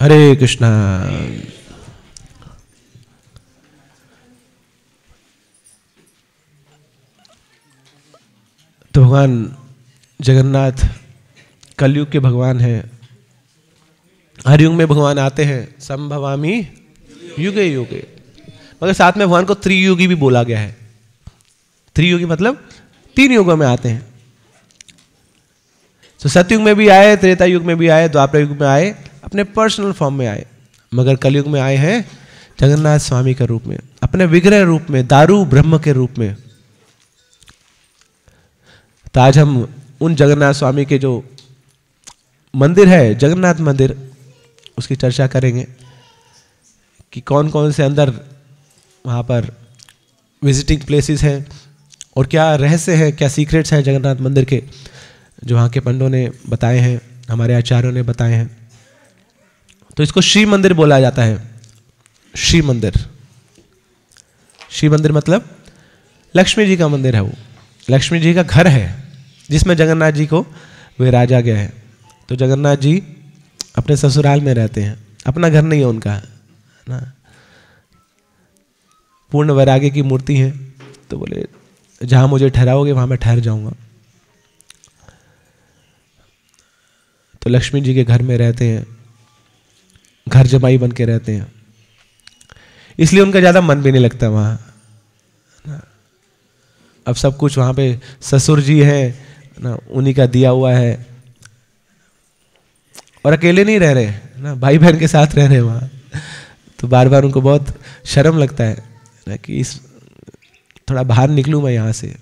हरे कृष्णा तो भगवान जगन्नाथ कलयुग के भगवान हैं हरयुग में भगवान आते हैं संभवामी युगे युगे मगर साथ में भगवान को त्रियुगी भी बोला गया है त्रियुगी मतलब तीन युगों में आते हैं तो सतयुग में भी आए त्रेता युग में भी आए द्वापर युग में आए अपने पर्सनल फॉर्म में आए मगर कलयुग में आए हैं जगन्नाथ स्वामी के रूप में अपने विग्रह रूप में दारू ब्रह्म के रूप में तो आज हम उन जगन्नाथ स्वामी के जो मंदिर है जगन्नाथ मंदिर उसकी चर्चा करेंगे कि कौन कौन से अंदर वहाँ पर विजिटिंग प्लेसेस हैं और क्या रहस्य हैं क्या सीक्रेट्स हैं जगन्नाथ मंदिर के जो वहाँ के पंडों ने बताए हैं हमारे आचार्यों ने बताए हैं तो इसको श्री मंदिर बोला जाता है श्री मंदिर श्री मंदिर मतलब लक्ष्मी जी का मंदिर है वो लक्ष्मी जी का घर है जिसमें जगन्नाथ जी को वे राजा गया है तो जगन्नाथ जी अपने ससुराल में रहते हैं अपना घर नहीं है उनका ना पूर्ण वैराग्य की मूर्ति है तो बोले जहाँ मुझे ठहराओगे वहाँ मैं ठहर जाऊँगा तो लक्ष्मी जी के घर में रहते हैं घर जमाई बन के रहते हैं इसलिए उनका ज़्यादा मन भी नहीं लगता वहाँ अब सब कुछ वहाँ पे ससुर जी हैं ना उन्हीं का दिया हुआ है और अकेले नहीं रह रहे ना भाई बहन के साथ रह रहे वहाँ तो बार बार उनको बहुत शर्म लगता है ना कि इस थोड़ा बाहर निकलू मैं यहाँ से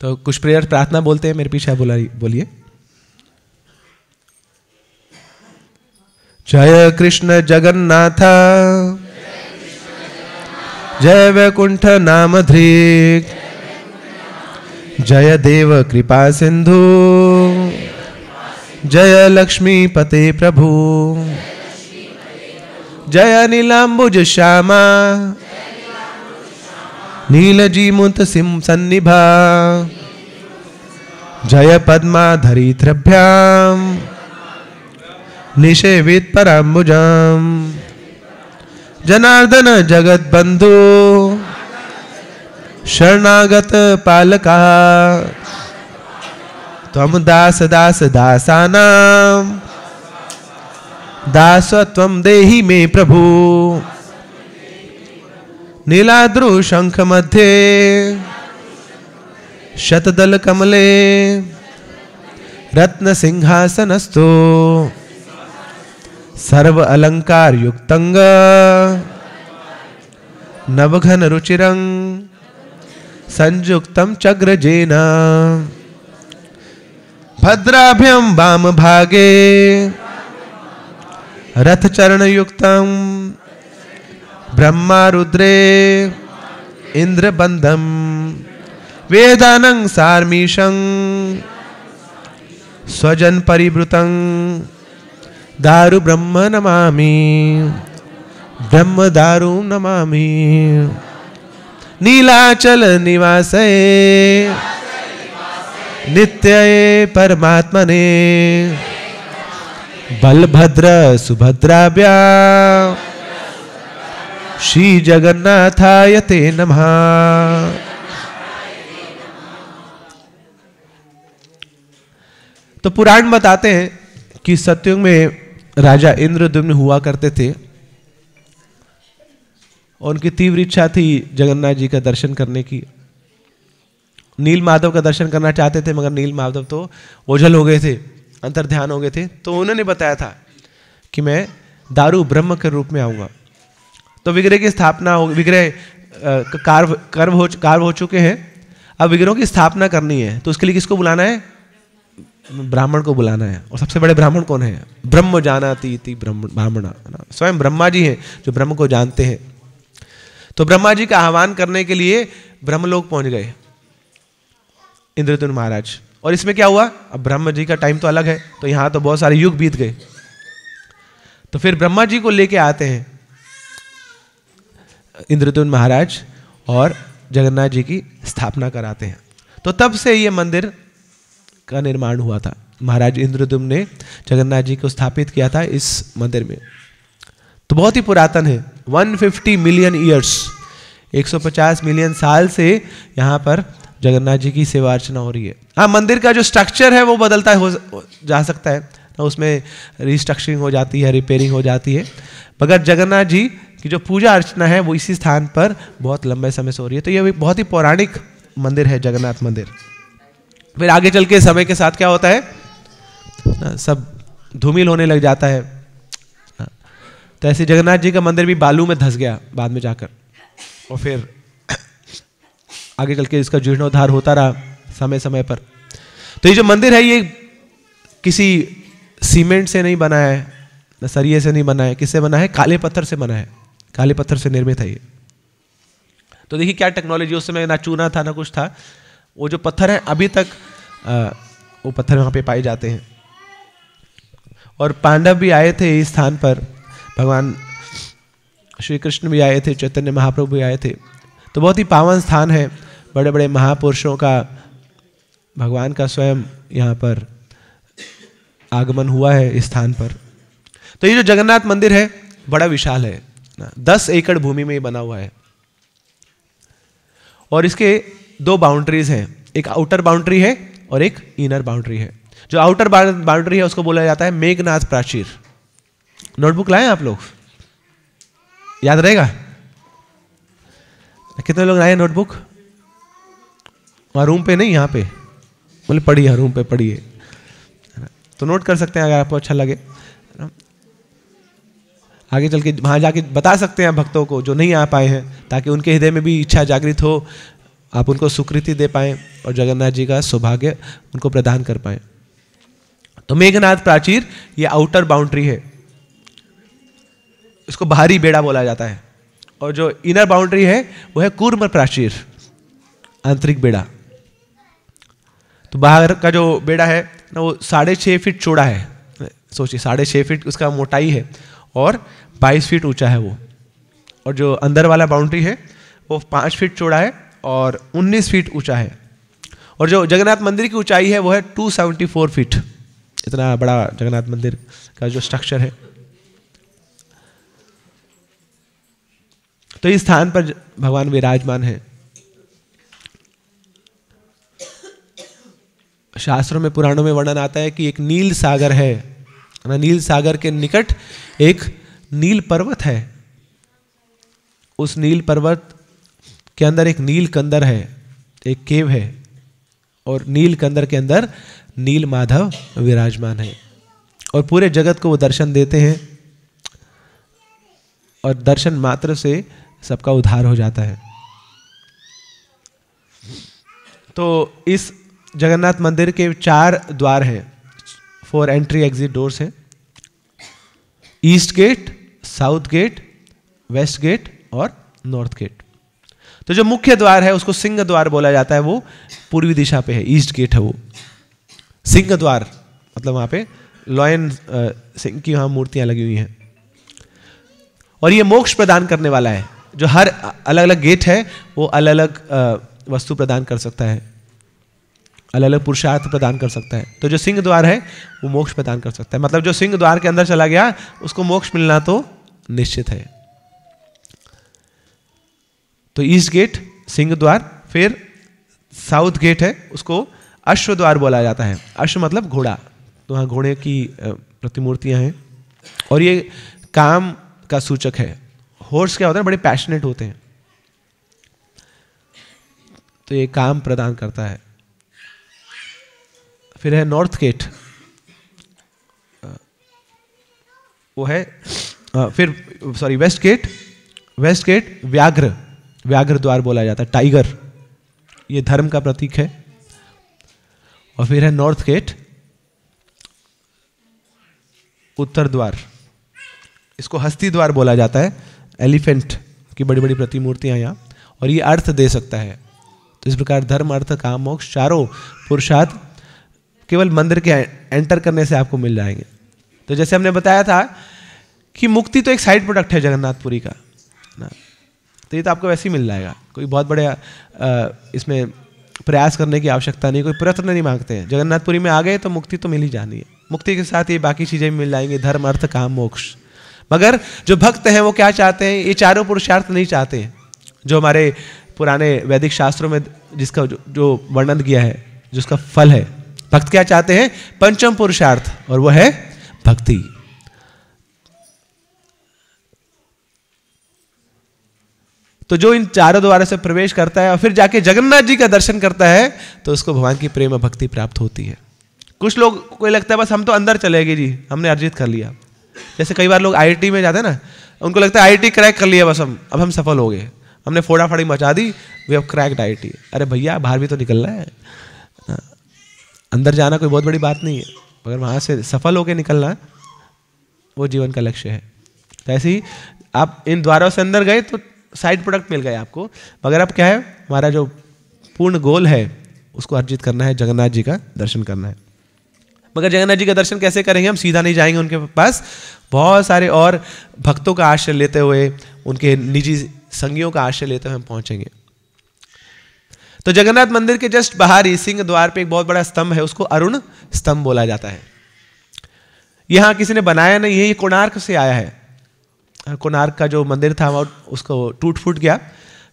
तो कुछ प्रेयर प्रार्थना बोलते हैं मेरे पीछे बोला बोलिए जय कृष्ण जगन्नाथ जय वैकुंठ नाम धृक जय देव कृपा सिंधु जय लक्ष्मी पते प्रभु जय नीलांबुज श्यामा जी मुत सिंह सन्निभा जय पद्मा धरित्रभ्याम निषेवित पराम्बुजाम जनार्दन जगत बंधु शरणागत पालका तम दास दास दासानाम दासत्वम देहि मे प्रभु नीलाद्रु शंख मध्ये शतदल कमले रत्न सिंहासनस्थो सर्व अलंकार युक्तंग नवघन रुचिरंग संयुक्तम चग्रजेन भद्राभ्यम वाम भागे रथ चरण युक्तम ब्रह्मा रुद्रे इंद्र बंधम वेदानं सारमीशं स्वजन परिवृतं दारु ब्रह्म नमा ब्रह्म दारु नमामि नीलाचल निवास नित्य परमात्मने बलभद्र सुभद्राभ्या श्री जगन्नाथाय ते नम तो पुराण बताते हैं कि सत्युग में राजा इंद्रदुम्न हुआ करते थे और उनकी तीव्र इच्छा थी जगन्नाथ जी का दर्शन करने की नील माधव का दर्शन करना चाहते थे मगर नील माधव तो ओझल हो गए थे अंतर ध्यान हो गए थे तो उन्होंने बताया था कि मैं दारू ब्रह्म के रूप में आऊँगा तो विग्रह की स्थापना हो विग्रह कार्व कर्व हो कार्व हो चुके हैं अब विग्रहों की स्थापना करनी है तो उसके लिए किसको बुलाना है ब्राह्मण को बुलाना है और सबसे बड़े ब्राह्मण कौन है ब्रह्म जाना इति ब्रह्म ब्राह्मणा स्वयं ब्रह्मा जी हैं जो ब्रह्म को जानते हैं तो ब्रह्मा जी का आह्वान करने के लिए ब्रह्मलोक पहुंच गए इंद्रदुन महाराज और इसमें क्या हुआ अब ब्रह्म जी का टाइम तो अलग है तो यहाँ तो बहुत सारे युग बीत गए तो फिर ब्रह्मा जी को लेके आते हैं इंद्रदुन महाराज और जगन्नाथ जी की स्थापना कराते हैं तो तब से ये मंदिर का निर्माण हुआ था महाराज इंद्रदुम ने जगन्नाथ जी को स्थापित किया था इस मंदिर में तो बहुत ही पुरातन है 150 मिलियन ईयर्स 150 मिलियन साल से यहाँ पर जगन्नाथ जी की सेवा अर्चना हो रही है हाँ मंदिर का जो स्ट्रक्चर है वो बदलता हो जा सकता है तो उसमें रिस्ट्रक्चरिंग हो जाती है रिपेयरिंग हो जाती है मगर जगन्नाथ जी की जो पूजा अर्चना है वो इसी स्थान पर बहुत लंबे समय से हो रही है तो ये भी बहुत ही पौराणिक मंदिर है जगन्नाथ मंदिर फिर आगे चल के समय के साथ क्या होता है सब धूमिल होने लग जाता है तो ऐसे जगन्नाथ जी का मंदिर भी बालू में धस गया बाद में जाकर और फिर आगे चल के इसका जीर्णोद्धार होता रहा समय समय पर तो ये जो मंदिर है ये किसी सीमेंट से नहीं बना है न सरिये से नहीं बना है किससे बना है काले पत्थर से बना है काले पत्थर से निर्मित है ये तो देखिए क्या टेक्नोलॉजी उस समय ना चूना था ना कुछ था वो जो पत्थर हैं अभी तक आ, वो पत्थर वहाँ पे पाए जाते हैं और पांडव भी आए थे इस स्थान पर भगवान श्री कृष्ण भी आए थे चैतन्य महाप्रभु भी आए थे तो बहुत ही पावन स्थान है बड़े बड़े महापुरुषों का भगवान का स्वयं यहाँ पर आगमन हुआ है इस स्थान पर तो ये जो जगन्नाथ मंदिर है बड़ा विशाल है दस एकड़ भूमि में ये बना हुआ है और इसके दो बाउंड्रीज हैं एक आउटर बाउंड्री है और एक इनर बाउंड्री है जो आउटर बाउंड्री है उसको बोला जाता है मेघनाथ प्राचीर नोटबुक लाए आप लोग याद रहेगा कितने लोग लाए नोटबुक रूम पे नहीं यहाँ पे बोले पढ़िए रूम पे पढ़िए तो नोट कर सकते हैं अगर आपको अच्छा लगे आगे चल के वहां जाके बता सकते हैं भक्तों को जो नहीं आ पाए हैं ताकि उनके हृदय में भी इच्छा जागृत हो आप उनको स्वीकृति दे पाएं और जगन्नाथ जी का सौभाग्य उनको प्रदान कर पाए तो मेघनाथ प्राचीर ये आउटर बाउंड्री है इसको बाहरी बेड़ा बोला जाता है और जो इनर बाउंड्री है वो है कूर्म प्राचीर आंतरिक बेड़ा तो बाहर का जो बेड़ा है ना वो साढ़े छः फीट चौड़ा है सोचिए साढ़े छः फीट उसका मोटाई है और बाईस फीट ऊंचा है वो और जो अंदर वाला बाउंड्री है वो पाँच फीट चौड़ा है और 19 फीट ऊंचा है और जो जगन्नाथ मंदिर की ऊंचाई है वो है 274 फीट इतना बड़ा जगन्नाथ मंदिर का जो स्ट्रक्चर है तो इस स्थान पर भगवान विराजमान है शास्त्रों में पुराणों में वर्णन आता है कि एक नील सागर है ना नील सागर के निकट एक नील पर्वत है उस नील पर्वत के अंदर एक नील कंदर है एक केव है और नील कंदर के अंदर नील माधव विराजमान है और पूरे जगत को वो दर्शन देते हैं और दर्शन मात्र से सबका उद्धार हो जाता है तो इस जगन्नाथ मंदिर के चार द्वार हैं फोर एंट्री एग्जिट डोर्स हैं east gate south gate west gate और नॉर्थ गेट तो जो मुख्य द्वार है उसको सिंह द्वार बोला जाता है वो पूर्वी दिशा पे है ईस्ट गेट है वो सिंह द्वार मतलब वहाँ पे लॉयन सिंह की वहाँ मूर्तियां लगी हुई हैं और ये मोक्ष प्रदान करने वाला है जो हर अलग अलग गेट है वो अलग अलग वस्तु प्रदान कर सकता है अलग अलग पुरुषार्थ प्रदान कर सकता है तो जो सिंह द्वार है वो मोक्ष प्रदान कर सकता है मतलब जो सिंह द्वार के अंदर चला गया उसको मोक्ष मिलना तो निश्चित है तो ईस्ट गेट सिंह द्वार फिर साउथ गेट है उसको अश्व द्वार बोला जाता है अश्व मतलब घोड़ा तो वहाँ घोड़े की प्रतिमूर्तियाँ हैं और ये काम का सूचक है हॉर्स क्या होता है बड़े पैशनेट होते हैं तो ये काम प्रदान करता है फिर है नॉर्थ गेट वो है फिर sorry west gate west gate व्याघ्र व्याघ्र द्वार बोला जाता है टाइगर ये धर्म का प्रतीक है और फिर है नॉर्थ गेट उत्तर द्वार इसको हस्ती द्वार बोला जाता है एलिफेंट की बड़ी बड़ी प्रतिमूर्तियां यहाँ और ये अर्थ दे सकता है तो इस प्रकार धर्म अर्थ काम मोक्ष चारों पुरुषार्थ केवल मंदिर के एंटर करने से आपको मिल जाएंगे तो जैसे हमने बताया था कि मुक्ति तो एक साइड प्रोडक्ट है जगन्नाथपुरी का ना तो ये तो आपको वैसे ही मिल जाएगा कोई बहुत बड़े इसमें प्रयास करने की आवश्यकता नहीं कोई प्रयत्न नहीं मांगते हैं जगन्नाथपुरी में आ गए तो मुक्ति तो मिल ही जानी है मुक्ति के साथ ये बाकी चीज़ें भी मिल जाएंगी धर्म अर्थ काम मोक्ष मगर जो भक्त हैं वो क्या चाहते हैं ये चारों पुरुषार्थ नहीं चाहते हैं जो हमारे पुराने वैदिक शास्त्रों में जिसका जो, जो वर्णन किया है जिसका फल है भक्त क्या चाहते हैं पंचम पुरुषार्थ और वह है भक्ति तो जो इन चारों द्वारे से प्रवेश करता है और फिर जाके जगन्नाथ जी का दर्शन करता है तो उसको भगवान की प्रेम और भक्ति प्राप्त होती है कुछ लोग को लगता है बस हम तो अंदर चले गए जी हमने अर्जित कर लिया जैसे कई बार लोग आई में जाते हैं ना उनको लगता है आई क्रैक कर लिया बस हम अब हम सफल हो गए हमने फोड़ा फाड़ी मचा दी we have cracked it अरे भैया बाहर भी तो निकलना है हाँ, अंदर जाना कोई बहुत बड़ी बात नहीं है मगर वहाँ से सफल होकर निकलना वो जीवन का लक्ष्य है तो ऐसे ही आप इन द्वारों से अंदर गए तो साइड प्रोडक्ट मिल गए आपको मगर अब क्या है हमारा जो पूर्ण गोल है उसको अर्जित करना है जगन्नाथ जी का दर्शन करना है मगर जगन्नाथ जी का दर्शन कैसे करेंगे हम सीधा नहीं जाएंगे उनके पास बहुत सारे और भक्तों का आश्रय लेते हुए उनके निजी संगियों का आश्रय लेते हुए हम पहुंचेंगे तो जगन्नाथ मंदिर के जस्ट बाहर ही सिंह द्वार पे एक बहुत बड़ा स्तंभ है उसको अरुण स्तंभ बोला जाता है यहां किसी ने बनाया नहीं है ये कोणार्क से आया है कोणार्क का जो मंदिर था वहाँ उसको टूट फूट गया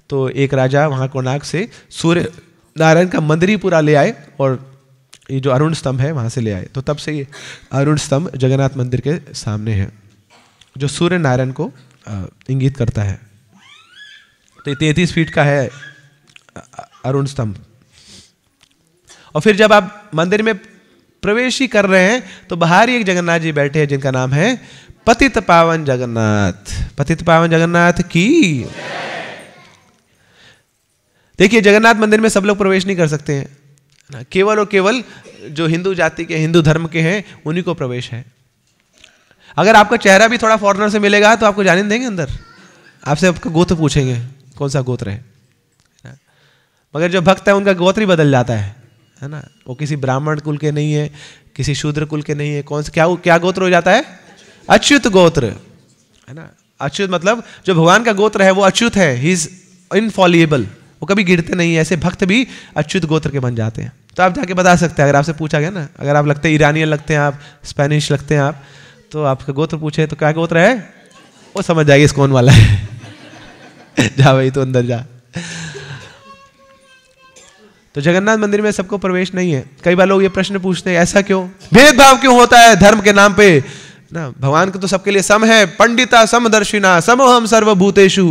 तो एक राजा वहाँ कोणार्क से सूर्य नारायण का मंदिर ही पूरा ले आए और ये जो अरुण स्तंभ है वहाँ से ले आए तो तब से ये अरुण स्तंभ जगन्नाथ मंदिर के सामने है जो सूर्य नारायण को इंगित करता है तो ये तैतीस फीट का है अरुण स्तंभ और फिर जब आप मंदिर में प्रवेश ही कर रहे हैं तो बाहर ही एक जगन्नाथ जी बैठे हैं जिनका नाम है पतित पावन जगन्नाथ पतित पावन जगन्नाथ की देखिए जगन्नाथ मंदिर में सब लोग प्रवेश नहीं कर सकते हैं ना केवल और केवल जो हिंदू जाति के हिंदू धर्म के हैं उन्हीं को प्रवेश है अगर आपका चेहरा भी थोड़ा फॉरनर से मिलेगा तो आपको जाने देंगे अंदर आपसे आपका गोत्र पूछेंगे कौन सा गोत्र है मगर जो भक्त है उनका गोत्र ही बदल जाता है है ना वो किसी ब्राह्मण कुल के नहीं है किसी शूद्र कुल के नहीं है कौन सा क्या क्या गोत्र हो जाता है अच्युत गोत्र है ना अच्युत मतलब जो भगवान का गोत्र है वो अच्युत है ही इज इनफॉलिएबल वो कभी गिरते नहीं ऐसे भक्त भी अच्युत गोत्र के बन जाते हैं तो आप जाके बता सकते हैं अगर आपसे पूछा गया ना अगर आप लगते हैं ईरानियन लगते हैं आप स्पेनिश लगते हैं आप तो आपका गोत्र पूछे तो क्या गोत्र है वो समझ जाएगी इस कौन वाला है जा भाई तो अंदर जा तो जगन्नाथ मंदिर में सबको प्रवेश नहीं है कई बार लोग ये प्रश्न पूछते हैं ऐसा क्यों भेदभाव क्यों होता है धर्म के नाम पे ना भगवान को तो सबके लिए सम है पंडिता समदर्शिना समोहम सर्वभूतेशु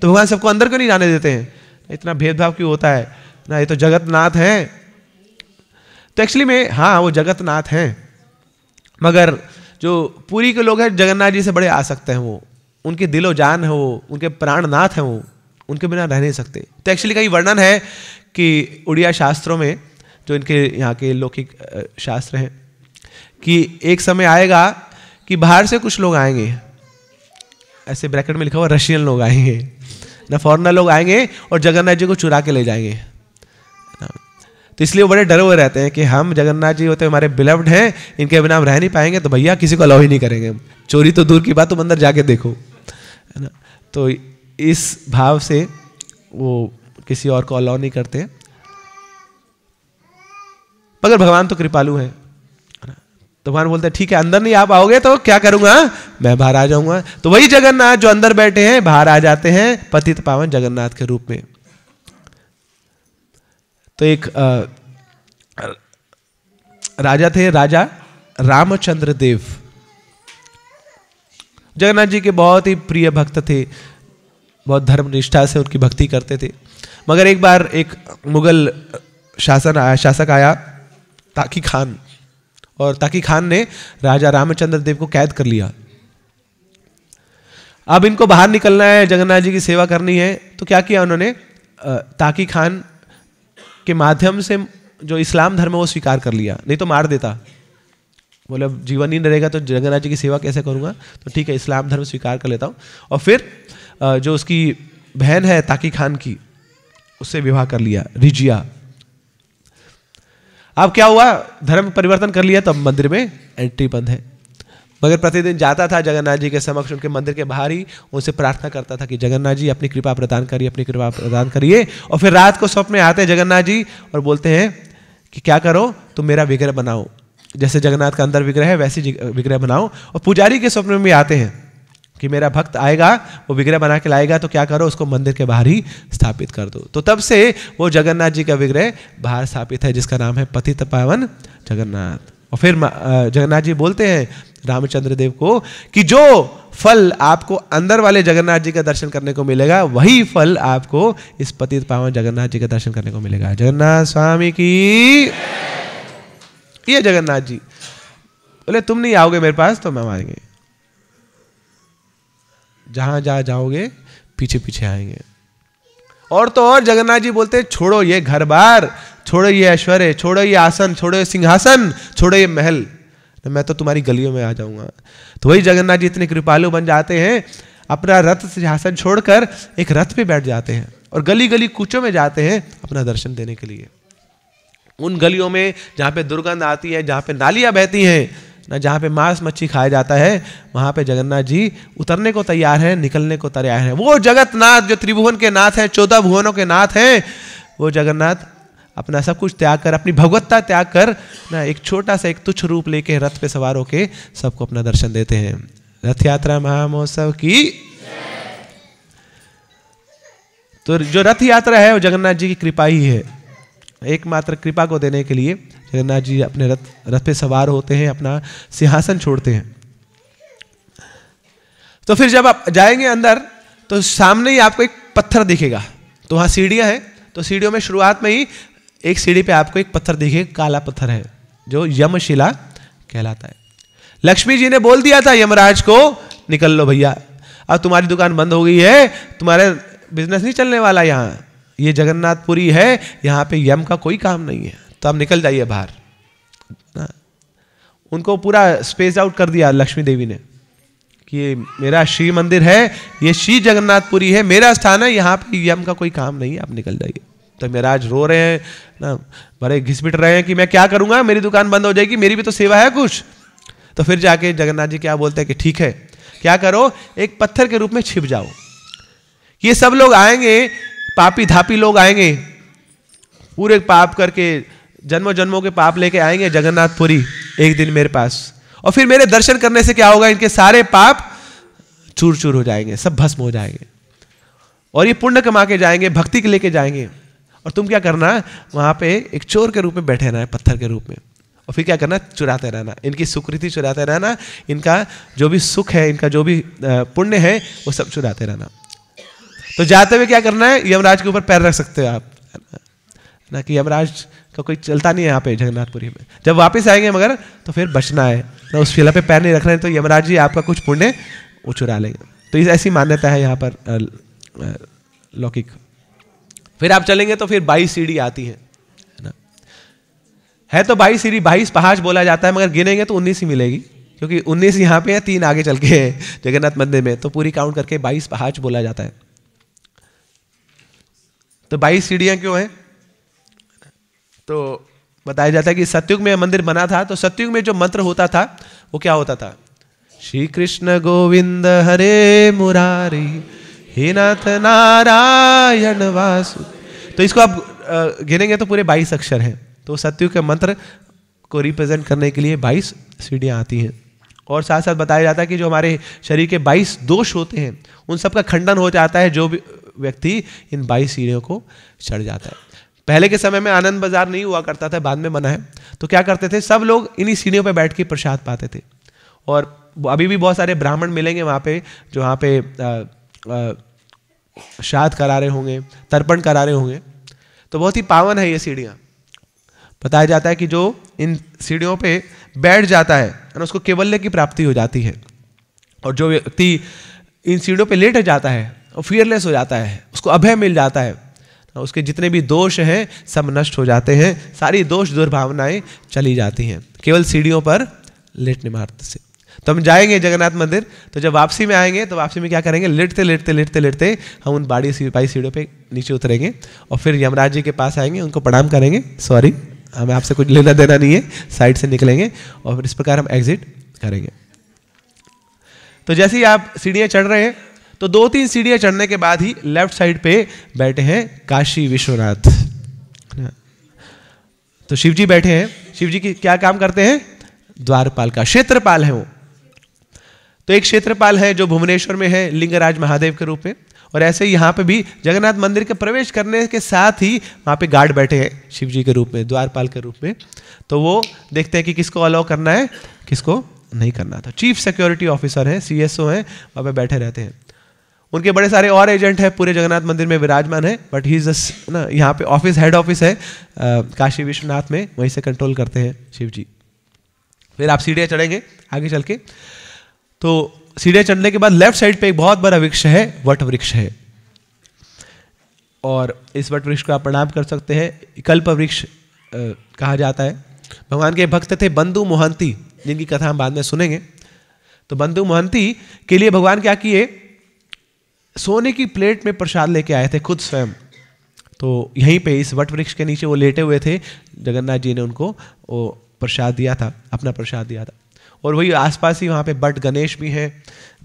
तो भगवान सबको अंदर क्यों नहीं जाने देते हैं इतना भेदभाव क्यों होता है ना ये तो जगतनाथ हैं तो एक्चुअली में हाँ वो जगतनाथ हैं मगर जो पूरी के लोग हैं जगन्नाथ जी से बड़े आ सकते हैं वो उनके दिलो जान है वो उनके प्राणनाथ हैं वो उनके बिना रह नहीं सकते तो एक्चुअली का ये वर्णन है कि उड़िया शास्त्रों में जो इनके यहाँ के लौकिक शास्त्र हैं कि एक समय आएगा कि बाहर से कुछ लोग आएंगे ऐसे ब्रैकेट में लिखा हुआ रशियन लोग आएंगे ना फॉरनर लोग आएंगे और जगन्नाथ जी को चुरा के ले जाएंगे तो इसलिए वो बड़े डरे हुए रहते हैं कि हम जगन्नाथ जी होते हमारे बिलव्ड हैं इनके बिना हम रह नहीं पाएंगे तो भैया किसी को अलाउ ही नहीं करेंगे हम चोरी तो दूर की बात तुम अंदर जाके देखो है ना तो इस भाव से वो किसी और को अलाउ नहीं करते मगर भगवान तो कृपालु हैं तो भगवान बोलते हैं ठीक है अंदर नहीं आप आओगे तो क्या करूंगा मैं बाहर आ जाऊंगा तो वही जगन्नाथ जो अंदर बैठे हैं बाहर आ जाते हैं पतित पावन जगन्नाथ के रूप में तो एक आ, राजा थे राजा रामचंद्र देव जगन्नाथ जी के बहुत ही प्रिय भक्त थे बहुत धर्म निष्ठा से उनकी भक्ति करते थे मगर एक बार एक मुगल शासन आया शासक आया ताकि खान और ताकी खान ने राजा रामचंद्र देव को कैद कर लिया अब इनको बाहर निकलना है जगन्नाथ जी की सेवा करनी है तो क्या किया उन्होंने ताकी खान के माध्यम से जो इस्लाम धर्म है वो स्वीकार कर लिया नहीं तो मार देता बोले अब जीवन ही रहेगा तो जगन्नाथ जी की सेवा कैसे करूँगा तो ठीक है इस्लाम धर्म स्वीकार कर लेता हूँ और फिर जो उसकी बहन है ताकि खान की उससे विवाह कर लिया रिजिया अब क्या हुआ धर्म परिवर्तन कर लिया तब तो मंदिर में एंट्री बंद है मगर प्रतिदिन जाता था जगन्नाथ जी के समक्ष उनके मंदिर के बाहर ही उनसे प्रार्थना करता था कि जगन्नाथ जी अपनी कृपा प्रदान करिए अपनी कृपा प्रदान करिए और फिर रात को स्वप्न में आते हैं जगन्नाथ जी और बोलते हैं कि क्या करो तुम मेरा विग्रह बनाओ जैसे जगन्नाथ का अंदर विग्रह है वैसे विग्रह बनाओ और पुजारी के स्वप्न में भी आते हैं कि मेरा भक्त आएगा वो विग्रह बना के लाएगा तो क्या करो उसको मंदिर के बाहर ही स्थापित कर दो तो तब से वो जगन्नाथ जी का विग्रह बाहर स्थापित है जिसका नाम है पति पावन जगन्नाथ और फिर जगन्नाथ जी बोलते हैं रामचंद्र देव को कि जो फल आपको अंदर वाले जगन्नाथ जी का दर्शन करने को मिलेगा वही फल आपको इस पति पावन जगन्नाथ जी का दर्शन करने को मिलेगा जगन्नाथ स्वामी की ये जगन्नाथ जी बोले तुम नहीं आओगे मेरे पास तो मैं मारेंगे जहां जहां जाओगे पीछे पीछे आएंगे और तो और जगन्नाथ जी बोलते हैं छोड़ो ये घर बार छोड़ो ये ऐश्वर्य छोड़ो ये आसन छोड़ो ये सिंहासन छोड़ो ये महल तो मैं तो तुम्हारी गलियों में आ जाऊंगा तो वही जगन्नाथ जी इतने कृपालु बन जाते हैं अपना रथ सिंहासन छोड़कर एक रथ पे बैठ जाते हैं और गली गली कूचों में जाते हैं अपना दर्शन देने के लिए उन गलियों में जहाँ पे दुर्गंध आती है जहां पे नालियां बहती हैं ना जहाँ पे मांस मच्छी खाया जाता है वहाँ पे जगन्नाथ जी उतरने को तैयार हैं निकलने को तैयार हैं वो जगतनाथ जो त्रिभुवन के नाथ हैं चौदह भुवनों के नाथ हैं वो जगन्नाथ अपना सब कुछ त्याग कर अपनी भगवत्ता त्याग कर ना एक छोटा सा एक तुच्छ रूप लेके रथ पे सवार होके सबको अपना दर्शन देते हैं रथ यात्रा महामहोत्सव की तो जो रथ यात्रा है वो जगन्नाथ जी की कृपा ही है एकमात्र कृपा को देने के लिए जगन्नाथ जी अपने रथ रथ पे सवार होते हैं अपना सिंहासन छोड़ते हैं तो फिर जब आप जाएंगे अंदर तो सामने ही आपको एक पत्थर दिखेगा तो वहां सीढ़िया हैं तो सीढ़ियों में शुरुआत में ही एक सीढ़ी पे आपको एक पत्थर दिखेगा काला पत्थर है जो यमशिला कहलाता है लक्ष्मी जी ने बोल दिया था यमराज को निकल लो भैया अब तुम्हारी दुकान बंद हो गई है तुम्हारे बिजनेस नहीं चलने वाला यहाँ ये जगन्नाथपुरी है यहाँ पे यम का कोई काम नहीं है तो आप निकल जाइए बाहर उनको पूरा स्पेस आउट कर दिया लक्ष्मी देवी ने कि मेरा श्री मंदिर है ये श्री जगन्नाथपुरी है मेरा स्थान है यहाँ पे यम का कोई काम नहीं है आप निकल जाइए तो मेरा आज रो रहे हैं ना बड़े घिसपिट रहे हैं कि मैं क्या करूँगा मेरी दुकान बंद हो जाएगी मेरी भी तो सेवा है कुछ तो फिर जाके जगन्नाथ जी क्या बोलते हैं कि ठीक है क्या करो एक पत्थर के रूप में छिप जाओ ये सब लोग आएंगे पापी धापी लोग आएंगे पूरे पाप करके जन्मों जन्मों के पाप लेके आएंगे जगन्नाथपुरी एक दिन मेरे पास और फिर मेरे दर्शन करने से क्या होगा इनके सारे पाप चूर चूर हो जाएंगे सब भस्म हो जाएंगे और ये पुण्य कमा के जाएंगे भक्ति के लेके जाएंगे और तुम क्या करना वहाँ पे एक चोर के रूप में बैठे रहना है पत्थर के रूप में और फिर क्या करना चुराते रहना इनकी सुकृति चुराते रहना इनका जो भी सुख है इनका जो भी पुण्य है वो सब चुराते रहना तो जाते हुए क्या करना है यमराज के ऊपर पैर रख सकते हो आप ना कि यमराज का कोई चलता नहीं है यहाँ पे जगन्नाथपुरी में जब वापस आएंगे मगर तो फिर बचना है ना तो उस फिला पे पैर नहीं रखना है तो यमराज जी आपका कुछ पुण्य वो चुरा लेंगे तो इस ऐसी मान्यता है यहाँ पर लौकिक फिर आप चलेंगे तो फिर बाईस सीढ़ी आती है ना है तो बाईस सीढ़ी बाईस पहाज बोला जाता है मगर गिनेंगे तो उन्नीस ही मिलेगी क्योंकि उन्नीस यहाँ पे है तीन आगे चल के हैं जगन्नाथ मंदिर में तो पूरी काउंट करके बाईस पहाज बोला जाता है तो बाईस सीढ़ियाँ क्यों हैं तो बताया जाता है कि सत्युग में मंदिर बना था तो सत्युग में जो मंत्र होता था वो क्या होता था श्री कृष्ण गोविंद हरे मुरारी हे नाथ नारायण वासु तो इसको आप गिनेंगे तो पूरे बाईस अक्षर हैं तो सत्युग के मंत्र को रिप्रेजेंट करने के लिए बाईस सीढ़ियाँ आती हैं और साथ साथ बताया जाता है कि जो हमारे शरीर के बाईस दोष होते हैं उन सब का खंडन हो जाता है जो भी व्यक्ति इन बाईस सीढ़ियों को चढ़ जाता है पहले के समय में आनंद बाजार नहीं हुआ करता था बाद में बना है तो क्या करते थे सब लोग इन्हीं सीढ़ियों पर बैठ के प्रसाद पाते थे और अभी भी बहुत सारे ब्राह्मण मिलेंगे वहाँ पे जो वहाँ पे श्राद्ध करा रहे होंगे तर्पण करा रहे होंगे तो बहुत ही पावन है ये सीढ़ियाँ बताया जाता है कि जो इन सीढ़ियों पे बैठ जाता है और उसको केवल्य की प्राप्ति हो जाती है और जो व्यक्ति इन सीढ़ियों पे लेट जाता है और फियरलेस हो जाता है उसको अभय मिल जाता है उसके जितने भी दोष हैं सब नष्ट हो जाते हैं सारी दोष दुर्भावनाएं चली जाती हैं केवल सीढ़ियों पर लेटने मारते से तो हम जाएंगे जगन्नाथ मंदिर तो जब वापसी में आएंगे तो वापसी में क्या करेंगे लेटते लेटते लेटते लेटते हम उन बाड़ी सी बाई सीढ़ियों पे नीचे उतरेंगे और फिर यमराज जी के पास आएंगे उनको प्रणाम करेंगे सॉरी हमें आपसे कुछ लेना देना नहीं है साइड से निकलेंगे और फिर इस प्रकार हम एग्जिट करेंगे तो जैसे ही आप सीढ़ियाँ चढ़ रहे हैं तो दो तीन सीढ़ियां चढ़ने के बाद ही लेफ्ट साइड पे बैठे हैं काशी विश्वनाथ तो शिव जी बैठे हैं शिवजी की क्या काम करते हैं द्वारपाल का क्षेत्रपाल है वो तो एक क्षेत्रपाल है जो भुवनेश्वर में है लिंगराज महादेव के रूप में और ऐसे ही यहां पे भी जगन्नाथ मंदिर के प्रवेश करने के साथ ही वहां पे गार्ड बैठे हैं शिवजी के रूप में द्वारपाल के रूप में तो वो देखते हैं कि किसको अलाउ करना है किसको नहीं करना था chief security officer is CSO हैं वहां पे बैठे रहते हैं उनके बड़े सारे और एजेंट हैं पूरे जगन्नाथ मंदिर में विराजमान है बट ही इज़ ना यहाँ पे ऑफिस हेड ऑफिस है काशी विश्वनाथ में वहीं से कंट्रोल करते हैं शिव जी फिर आप सीढ़ियाँ चढ़ेंगे आगे चल के तो सीढ़ियाँ चढ़ने के बाद लेफ्ट साइड पे एक बहुत बड़ा वृक्ष है वट वृक्ष है और इस वट वृक्ष को आप प्रणाम कर सकते हैं कल्प वृक्ष कहा जाता है भगवान के भक्त थे बंधु मोहंती जिनकी कथा हम बाद में सुनेंगे तो बंधु मोहंती के लिए भगवान क्या किए सोने की प्लेट में प्रसाद लेके आए थे खुद स्वयं तो यहीं पे इस वट वृक्ष के नीचे वो लेटे हुए थे जगन्नाथ जी ने उनको वो प्रसाद दिया था अपना प्रसाद दिया था और वही आसपास ही वहाँ पे बट गणेश भी हैं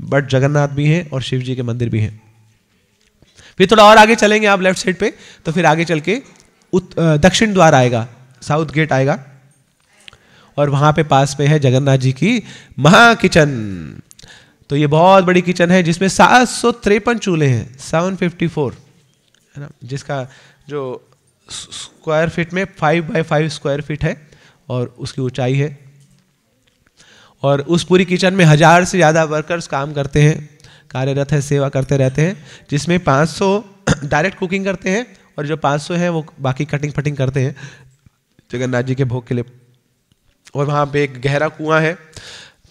बट जगन्नाथ भी हैं और शिव जी के मंदिर भी हैं फिर थोड़ा और आगे चलेंगे आप लेफ्ट साइड पे तो फिर आगे चल के दक्षिण द्वार आएगा साउथ गेट आएगा और वहाँ पे पास में है जगन्नाथ जी की महा किचन तो ये बहुत बड़ी किचन है जिसमें सात सौ त्रेपन चूल्हे हैं सेवन फिफ्टी फोर है ना जिसका जो स्क्वायर फीट में five by five square feet है और उसकी ऊंचाई है और उस पूरी किचन में हज़ार से ज़्यादा वर्कर्स काम करते हैं कार्यरत है सेवा करते रहते हैं जिसमें 500 डायरेक्ट कुकिंग करते हैं और जो 500 हैं वो बाकी कटिंग फटिंग करते हैं जगन्नाथ जी के भोग के लिए और वहाँ पे एक गहरा कुआं है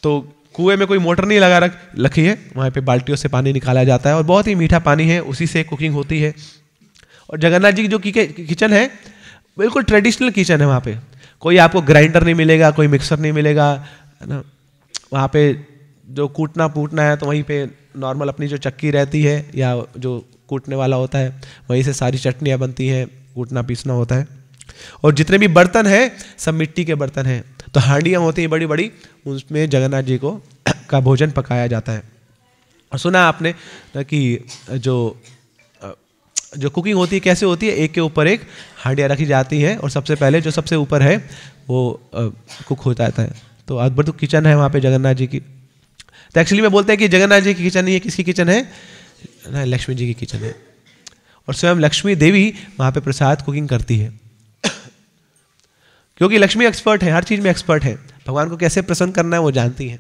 तो कुएं में कोई मोटर नहीं लगा रख रखी है वहाँ पे बाल्टियों से पानी निकाला जाता है और बहुत ही मीठा पानी है उसी से कुकिंग होती है और जगन्नाथ जी की जो किचन है बिल्कुल ट्रेडिशनल किचन है वहाँ पे कोई आपको ग्राइंडर नहीं मिलेगा कोई मिक्सर नहीं मिलेगा है ना वहाँ पे जो कूटना पूटना है तो वहीं पे नॉर्मल अपनी जो चक्की रहती है या जो कूटने वाला होता है वहीं से सारी चटनियाँ बनती हैं कूटना पीसना होता है और जितने भी बर्तन हैं सब मिट्टी के बर्तन हैं तो हांडियाँ होती हैं बड़ी बड़ी उसमें जगन्नाथ जी को का भोजन पकाया जाता है और सुना आपने कि जो जो कुकिंग होती है कैसे होती है एक के ऊपर एक हांडिया रखी जाती है और सबसे पहले जो सबसे ऊपर है वो कुक हो जाता है तो अकबर तो किचन है वहाँ पे जगन्नाथ जी की तो एक्चुअली में बोलते हैं कि जगन्नाथ जी की किचन नहीं है किसकी किचन है ना लक्ष्मी जी की किचन है और स्वयं लक्ष्मी देवी वहाँ पे प्रसाद कुकिंग करती है क्योंकि लक्ष्मी एक्सपर्ट है हर चीज़ में एक्सपर्ट है भगवान को कैसे प्रसन्न करना है वो जानती है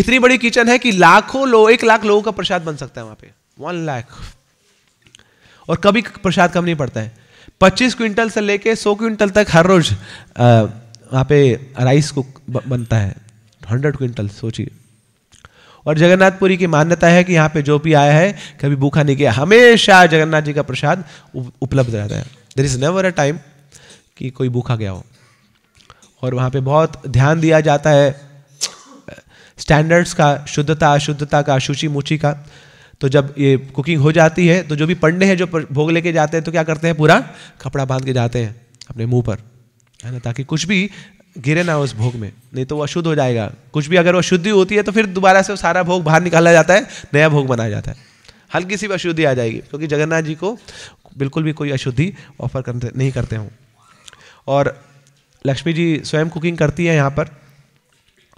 इतनी बड़ी किचन है कि लाखों लोग एक लाख लोगों का प्रसाद बन सकता है वहां पे वन लाख और कभी प्रसाद कम नहीं पड़ता है पच्चीस क्विंटल से लेके सौ क्विंटल तक हर रोज वहाँ पे राइस कुक बनता है हंड्रेड क्विंटल सोचिए और जगन्नाथपुरी की मान्यता है कि यहाँ पे जो भी आया है कभी भूखा नहीं गया हमेशा जगन्नाथ जी का प्रसाद उपलब्ध रहता है there is never a time कि कोई भूखा गया हो और वहाँ पे बहुत ध्यान दिया जाता है स्टैंडर्ड्स का शुद्धता अशुद्धता का शुचि मुची का तो जब ये कुकिंग हो जाती है तो जो भी पंडे हैं जो भोग लेके जाते हैं तो क्या करते हैं पूरा कपड़ा बांध के जाते हैं अपने मुंह पर है ना ताकि कुछ भी गिरे ना उस भोग में नहीं तो वो अशुद्ध हो जाएगा कुछ भी अगर वो अशुद्धि होती है तो फिर दोबारा से वो सारा भोग बाहर निकाला जाता है नया भोग बनाया जाता है हल्की सी भी अशुद्धि आ जाएगी क्योंकि जगन्नाथ जी को बिल्कुल भी कोई अशुद्धि ऑफर करते नहीं करते हों और लक्ष्मी जी स्वयं कुकिंग करती है यहाँ पर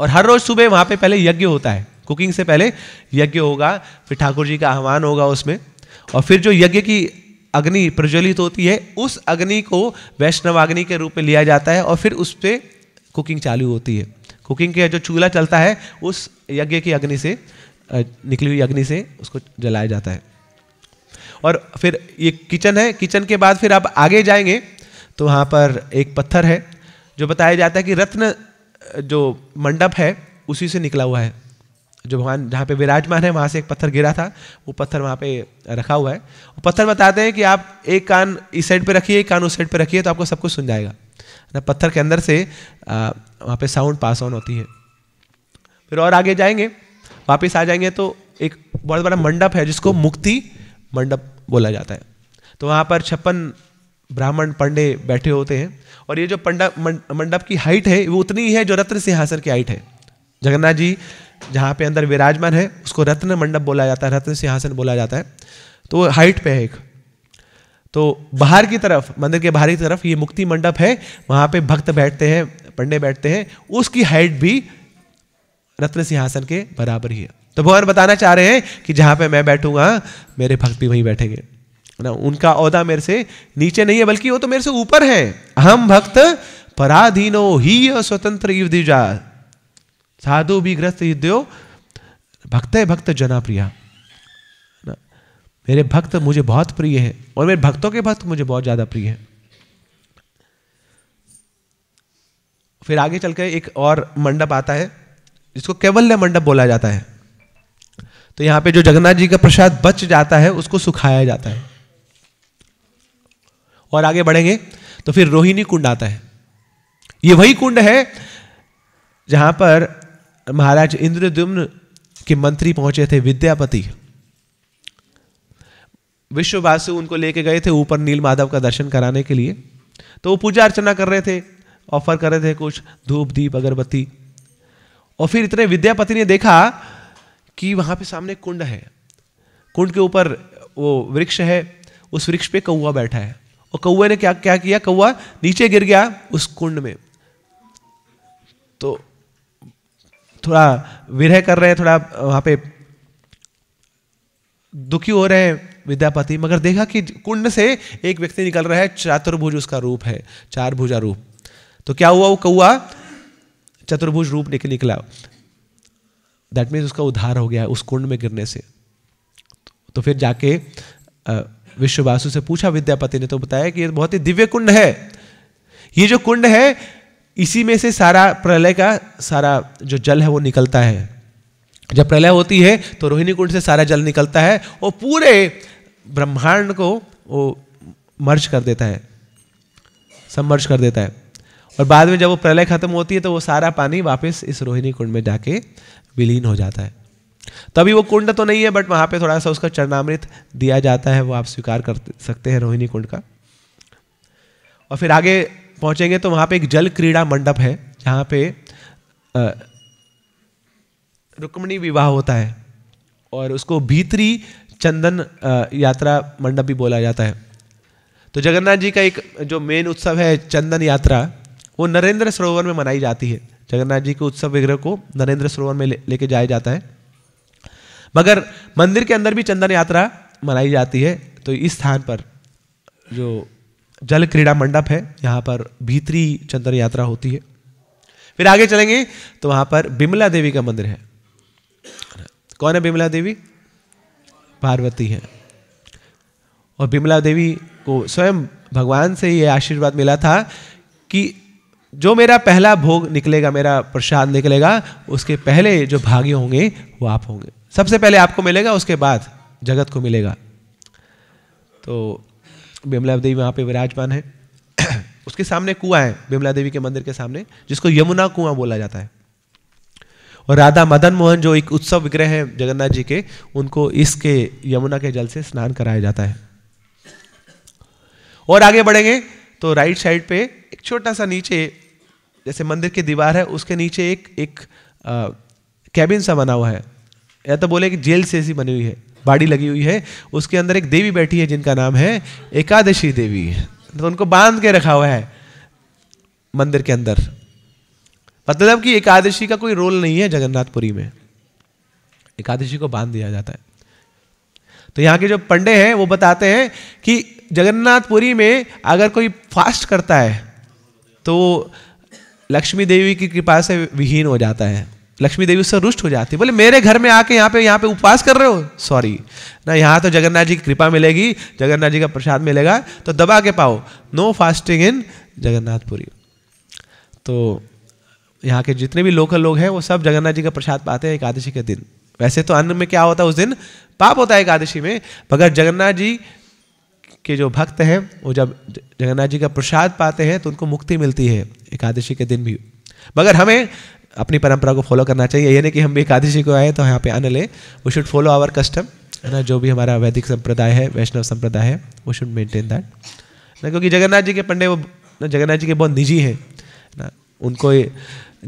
और हर रोज़ सुबह वहाँ पे पहले यज्ञ होता है कुकिंग से पहले यज्ञ होगा फिर ठाकुर जी का आह्वान होगा उसमें और फिर जो यज्ञ की अग्नि प्रज्वलित होती है उस अग्नि को वैष्णव अग्नि के रूप में लिया जाता है और फिर उस पर कुकिंग चालू होती है कुकिंग के जो चूल्हा चलता है उस यज्ञ की अग्नि से निकली हुई अग्नि से उसको जलाया जाता है और फिर ये किचन है किचन के बाद फिर आप आगे जाएंगे तो वहाँ पर एक पत्थर है जो बताया जाता है कि रत्न जो मंडप है उसी से निकला हुआ है जो भगवान जहाँ पे विराजमान है वहाँ से एक पत्थर गिरा था वो पत्थर वहाँ पे रखा हुआ है वो पत्थर बताते हैं कि आप एक कान इस साइड पे रखिए एक कान उस साइड पे रखिए तो आपको सब कुछ सुन जाएगा ना पत्थर के अंदर से वहाँ पे साउंड पास ऑन होती है फिर और आगे जाएंगे वापस आ जाएंगे तो एक बहुत बड़ा मंडप है जिसको मुक्ति मंडप बोला जाता है तो वहाँ पर छप्पन ब्राह्मण पंडे बैठे होते हैं और ये जो पंडा मंडप की हाइट है वो उतनी ही है जो रत्न सिंहासन की हाइट है जगन्नाथ जी जहाँ पे अंदर विराजमान है उसको रत्न मंडप बोला जाता है रत्न सिंहासन बोला जाता है तो वो हाइट पे है एक तो बाहर की तरफ मंदिर के बाहर की तरफ ये मुक्ति मंडप है वहाँ पे भक्त बैठते हैं पंडे बैठते हैं उसकी हाइट भी रत्न सिंहासन के बराबर ही है तो भगवान बताना चाह रहे हैं कि जहाँ पे मैं बैठूंगा मेरे भक्त भी वहीं बैठेंगे ना उनका औदा मेरे से नीचे नहीं है बल्कि वो तो मेरे से ऊपर है हम भक्त पराधीनो ही स्वतंत्र युद्धिजा साधु भी ग्रस्त युद्धो भक्त है भक्त जनाप्रिया मेरे भक्त मुझे बहुत प्रिय है और मेरे भक्तों के भक्त मुझे बहुत ज्यादा प्रिय है फिर आगे चलकर एक और मंडप आता है जिसको केवल्य मंडप बोला जाता है तो यहां पे जो जगन्नाथ जी का प्रसाद बच जाता है उसको सुखाया जाता है और आगे बढ़ेंगे तो फिर रोहिणी कुंड आता है ये वही कुंड है जहां पर महाराज इंद्रद्युम्न के मंत्री पहुंचे थे विद्यापति विश्ववासु उनको लेके गए थे ऊपर नील माधव का दर्शन कराने के लिए तो वो पूजा अर्चना कर रहे थे ऑफर कर रहे थे कुछ धूप दीप अगरबत्ती और फिर इतने विद्यापति ने देखा कि वहां पे सामने कुंड है कुंड के ऊपर वो वृक्ष है उस वृक्ष पे कौआ बैठा है और कौए ने क्या क्या किया कौआ नीचे गिर गया उस कुंड में तो थोड़ा विरह कर रहे हैं थोड़ा वहां पे दुखी हो रहे हैं विद्यापति मगर देखा कि कुंड से एक व्यक्ति निकल रहा है चतुर्भुज उसका रूप है चार भुजा रूप तो क्या हुआ वो कौआ चतुर्भुज रूप निकल निकला दैट मीन्स उसका उद्धार हो गया उस कुंड में गिरने से तो फिर जाके आ, विश्ववासु से पूछा विद्यापति ने तो बताया कि ये बहुत ही दिव्य कुंड है ये जो कुंड है इसी में से सारा प्रलय का सारा जो जल है वो निकलता है जब प्रलय होती है तो रोहिणी कुंड से सारा जल निकलता है और पूरे ब्रह्मांड को वो मर्ज कर देता है सबमर्ज कर देता है और बाद में जब वो प्रलय खत्म होती है तो वो सारा पानी वापस इस रोहिणी कुंड में जाके विलीन हो जाता है तभी वो कुंड तो नहीं है बट वहाँ पे थोड़ा सा उसका चरणामृत दिया जाता है वो आप स्वीकार कर सकते हैं रोहिणी कुंड का और फिर आगे पहुँचेंगे तो वहाँ पे एक जल क्रीड़ा मंडप है जहाँ पे रुक्मणी विवाह होता है और उसको भीतरी चंदन यात्रा मंडप भी बोला जाता है तो जगन्नाथ जी का एक जो मेन उत्सव है चंदन यात्रा वो नरेंद्र सरोवर में मनाई जाती है जगन्नाथ जी के उत्सव विग्रह को नरेंद्र सरोवर में लेके ले जाया जाता है मगर मंदिर के अंदर भी चंदन यात्रा मनाई जाती है तो इस स्थान पर जो जल क्रीड़ा मंडप है यहाँ पर भीतरी चंदन यात्रा होती है फिर आगे चलेंगे तो वहाँ पर बिमला देवी का मंदिर है कौन है बिमला देवी पार्वती है और बिमला देवी को स्वयं भगवान से ये आशीर्वाद मिला था कि जो मेरा पहला भोग निकलेगा मेरा प्रसाद निकलेगा उसके पहले जो भागी होंगे वो आप होंगे सबसे पहले आपको मिलेगा उसके बाद जगत को मिलेगा तो बिमला देवी वहाँ पे विराजमान है उसके सामने कुआं है बिमला देवी के मंदिर के सामने जिसको यमुना कुआं बोला जाता है और राधा मदन मोहन जो एक उत्सव विग्रह है जगन्नाथ जी के उनको इसके यमुना के जल से स्नान कराया जाता है और आगे बढ़ेंगे तो राइट साइड पे एक छोटा सा नीचे जैसे मंदिर की दीवार है उसके नीचे एक एक कैबिन सा बना हुआ है या तो बोले कि जेल से ऐसी बनी हुई है बाड़ी लगी हुई है उसके अंदर एक देवी बैठी है जिनका नाम है एकादशी देवी तो उनको बांध के रखा हुआ है मंदिर के अंदर मतलब कि एकादशी का कोई रोल नहीं है जगन्नाथपुरी में एकादशी को बांध दिया जाता है तो यहाँ के जो पंडे हैं वो बताते हैं कि जगन्नाथपुरी में अगर कोई फास्ट करता है तो लक्ष्मी देवी की कृपा से विहीन हो जाता है लक्ष्मी देवी उससे रुष्ट हो जाती है बोले मेरे घर में आके यहाँ पे यहाँ पे उपवास कर रहे हो सॉरी ना यहाँ तो जगन्नाथ जी की कृपा मिलेगी जगन्नाथ जी का प्रसाद मिलेगा तो दबा के पाओ नो फास्टिंग इन जगन्नाथपुरी तो यहाँ के जितने भी लोकल लोग हैं वो सब जगन्नाथ जी का प्रसाद पाते हैं एकादशी के दिन वैसे तो अन्न में क्या होता है उस दिन पाप होता है एकादशी में मगर जगन्नाथ जी के जो भक्त हैं वो जब जगन्नाथ जी का प्रसाद पाते हैं तो उनको मुक्ति मिलती है एकादशी के दिन भी मगर हमें अपनी परंपरा को फॉलो करना चाहिए यानी कि हम भी एकादशी को आए तो यहाँ पे आने लें we should follow our custom है ना जो भी हमारा वैदिक संप्रदाय है वैष्णव संप्रदाय है वो शुड मेंटेन दैट ना क्योंकि जगन्नाथ जी के पंडे वो जगन्नाथ जी के बहुत निजी हैं ना उनको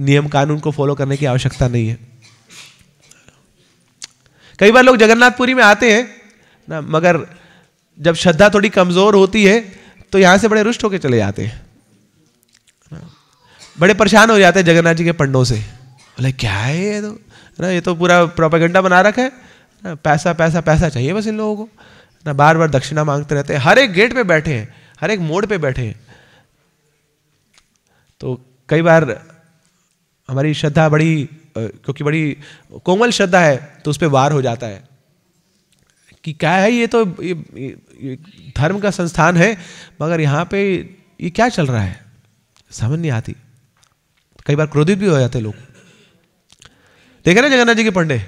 नियम कानून को फॉलो करने की आवश्यकता नहीं है कई बार लोग जगन्नाथपुरी में आते हैं ना मगर जब श्रद्धा थोड़ी कमज़ोर होती है तो यहाँ से बड़े रुष्ट होकर चले जाते हैं बड़े परेशान हो जाते हैं जगन्नाथ जी के पंडों से बोले क्या है ये तो ना ये तो पूरा प्रोपागेंडा बना रखा है ना पैसा पैसा पैसा चाहिए बस इन लोगों को ना बार बार दक्षिणा मांगते रहते हैं हर एक गेट पे बैठे हैं हर एक मोड़ पे बैठे हैं तो कई बार हमारी श्रद्धा बड़ी क्योंकि बड़ी कोमल श्रद्धा है तो उस पर वार हो जाता है कि क्या है ये तो ये, ये धर्म का संस्थान है मगर यहाँ पे ये क्या चल रहा है समझ नहीं आती कई बार क्रोधित भी हो जाते लोग देखे ना जगन्नाथ जी के पंडे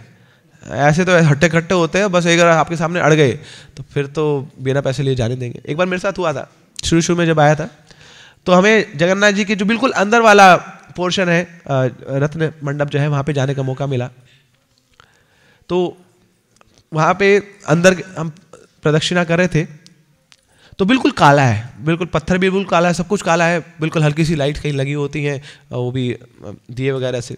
ऐसे तो हट्टे खट्टे होते हैं बस एक बार आपके सामने अड़ गए तो फिर तो बिना पैसे लिए जाने देंगे एक बार मेरे साथ हुआ था शुरू शुरू में जब आया था तो हमें जगन्नाथ जी के जो बिल्कुल अंदर वाला पोर्शन है रत्न मंडप जो है वहाँ पे जाने का मौका मिला तो वहाँ पे अंदर हम प्रदक्षिणा कर रहे थे तो बिल्कुल काला है बिल्कुल पत्थर भी बिल्कुल काला है सब कुछ काला है बिल्कुल हल्की सी लाइट कहीं लगी होती है वो भी दिए वगैरह से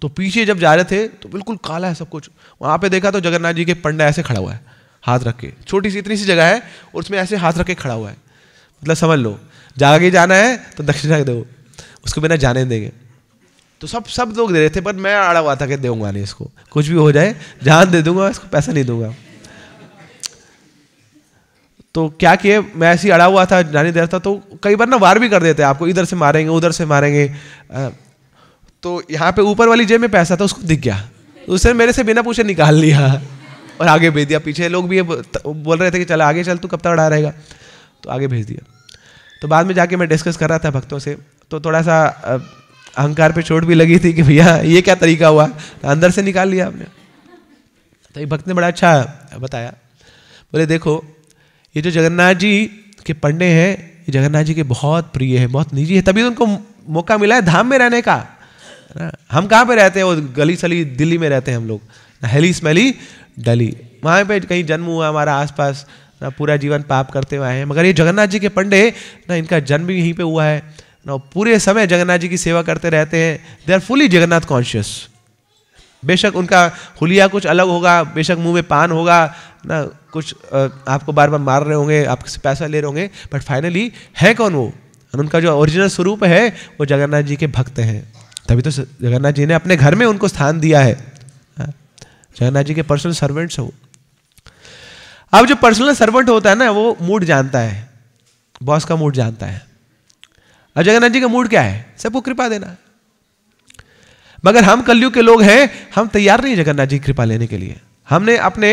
तो पीछे जब जा रहे थे तो बिल्कुल काला है सब कुछ वहाँ पे देखा तो जगन्नाथ जी के पंडा ऐसे खड़ा हुआ है हाथ रख के छोटी सी इतनी सी जगह है और उसमें ऐसे हाथ रख के खड़ा हुआ है मतलब समझ लो जागे जाना है तो दक्षिणा दो उसको बिना जाने देंगे तो सब सब लोग दे रहे थे पर मैं आड़ा हुआ था कि दूंगा नहीं इसको कुछ भी हो जाए जान दे दूंगा इसको पैसा नहीं दूंगा तो क्या किए मैं ऐसे ही अड़ा हुआ था जानी देर था तो कई बार ना वार भी कर देते हैं आपको इधर से मारेंगे उधर से मारेंगे तो यहाँ पे ऊपर वाली जेब में पैसा था उसको दिख गया उसने मेरे से बिना पूछे निकाल लिया और आगे भेज दिया पीछे लोग भी ये बोल रहे थे कि चल आगे चल तू कब तक अड़ा रहेगा तो आगे भेज दिया तो बाद में जाके मैं डिस्कस कर रहा था भक्तों से तो थोड़ा सा अहंकार पे चोट भी लगी थी कि भैया ये क्या तरीका हुआ तो अंदर से निकाल लिया आपने तो ये भक्त ने बड़ा अच्छा बताया बोले देखो ये जो जगन्नाथ जी के पंडे हैं ये जगन्नाथ जी के बहुत प्रिय हैं बहुत निजी है तभी तो उनको मौका मिला है धाम में रहने का ना हम कहाँ पे रहते हैं वो गली सली दिल्ली में रहते हैं हम लोग ना हेली स्मेली डली वहाँ पे कहीं जन्म हुआ हमारा आसपास ना पूरा जीवन पाप करते हुए आए हैं मगर ये जगन्नाथ जी के पंडे ना इनका जन्म भी यहीं पे हुआ है ना पूरे समय जगन्नाथ जी की सेवा करते रहते हैं they are fully Jagannath conscious बेशक उनका हुलिया कुछ अलग होगा बेशक मुंह में पान होगा ना कुछ आपको बार बार मार रहे होंगे आपसे पैसा ले रहे होंगे बट फाइनली है कौन वो उनका जो ओरिजिनल स्वरूप है वो जगन्नाथ जी के भक्त हैं तभी तो जगन्नाथ जी ने अपने घर में उनको स्थान दिया है हाँ, जगन्नाथ जी के पर्सनल सर्वेंट्स हो अब जो पर्सनल सर्वेंट होता है ना वो मूड जानता है बॉस का मूड जानता है अब जगन्नाथ जी का मूड क्या है सबको कृपा देना मगर हम कलयुग के लोग हैं हम तैयार नहीं जगन्नाथ जी की कृपा लेने के लिए हमने अपने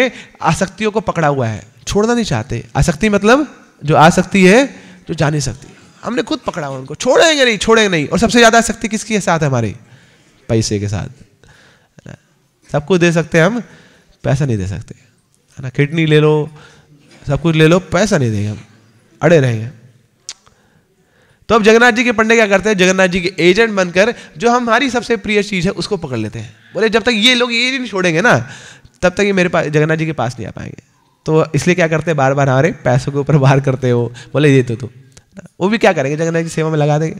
आसक्तियों को पकड़ा हुआ है छोड़ना नहीं चाहते आसक्ति मतलब जो आ सकती है जो जा नहीं सकती हमने खुद पकड़ा हुआ उनको छोड़ेंगे नहीं छोड़ेंगे नहीं और सबसे ज़्यादा आसक्ति किसकी है साथ हमारी पैसे के साथ सब कुछ दे सकते हम पैसा नहीं दे सकते है ना किडनी ले लो सब कुछ ले लो पैसा नहीं देंगे हम अड़े रहेंगे तो अब जगन्नाथ जी के पंडे क्या करते हैं जगन्नाथ जी के एजेंट बनकर जो हमारी सबसे प्रिय चीज़ है उसको पकड़ लेते हैं बोले जब तक ये लोग ये नहीं छोड़ेंगे ना तब तक ये मेरे पास जगन्नाथ जी के पास नहीं आ पाएंगे तो इसलिए क्या करते हैं बार बार हमारे पैसों के ऊपर वार करते हो बोले ये तो तुम तो। वो भी क्या करेंगे जगन्नाथ जी सेवा में लगा देंगे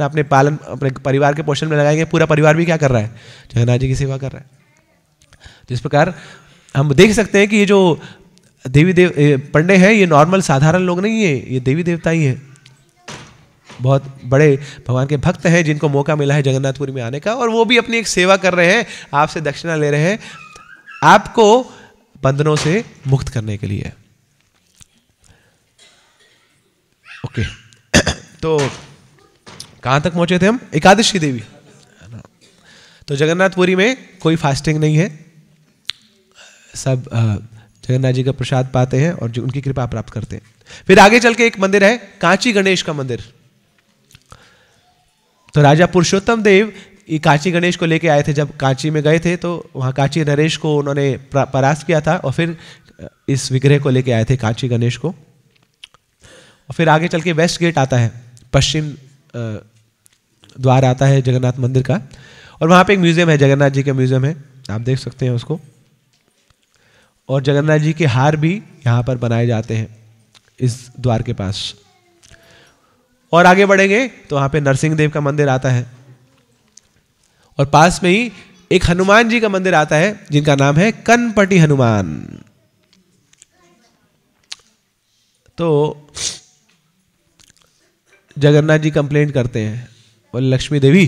ना अपने पालन अपने परिवार के पोषण में लगाएंगे पूरा परिवार भी क्या कर रहा है जगन्नाथ जी की सेवा कर रहा है तो इस प्रकार हम देख सकते हैं कि ये जो देवी देव पंडे हैं ये नॉर्मल साधारण लोग नहीं है ये देवी देवता ही हैं बहुत बड़े भगवान के भक्त हैं जिनको मौका मिला है जगन्नाथपुरी में आने का और वो भी अपनी एक सेवा कर रहे हैं आपसे दक्षिणा ले रहे हैं आपको बंधनों से मुक्त करने के लिए ओके तो कहां तक पहुंचे थे हम एकादशी देवी तो जगन्नाथपुरी में कोई फास्टिंग नहीं है सब जगन्नाथ जी का प्रसाद पाते हैं और उनकी कृपा प्राप्त करते हैं फिर आगे चल के एक मंदिर है कांची गणेश का मंदिर तो राजा पुरुषोत्तम देव कांची गणेश को लेके आए थे जब कांची में गए थे तो वहाँ कांची नरेश को उन्होंने परास्त किया था और फिर इस विग्रह को लेके आए थे कांची गणेश को और फिर आगे चल के वेस्ट गेट आता है पश्चिम द्वार आता है जगन्नाथ मंदिर का और वहाँ पे एक म्यूज़ियम है जगन्नाथ जी का म्यूज़ियम है आप देख सकते हैं उसको और जगन्नाथ जी के हार भी यहाँ पर बनाए जाते हैं इस द्वार के पास और आगे बढ़ेंगे तो वहां पे नरसिंह देव का मंदिर आता है और पास में ही एक हनुमान जी का मंदिर आता है जिनका नाम है कनपटी हनुमान तो जगन्नाथ जी कंप्लेन करते हैं बोले लक्ष्मी देवी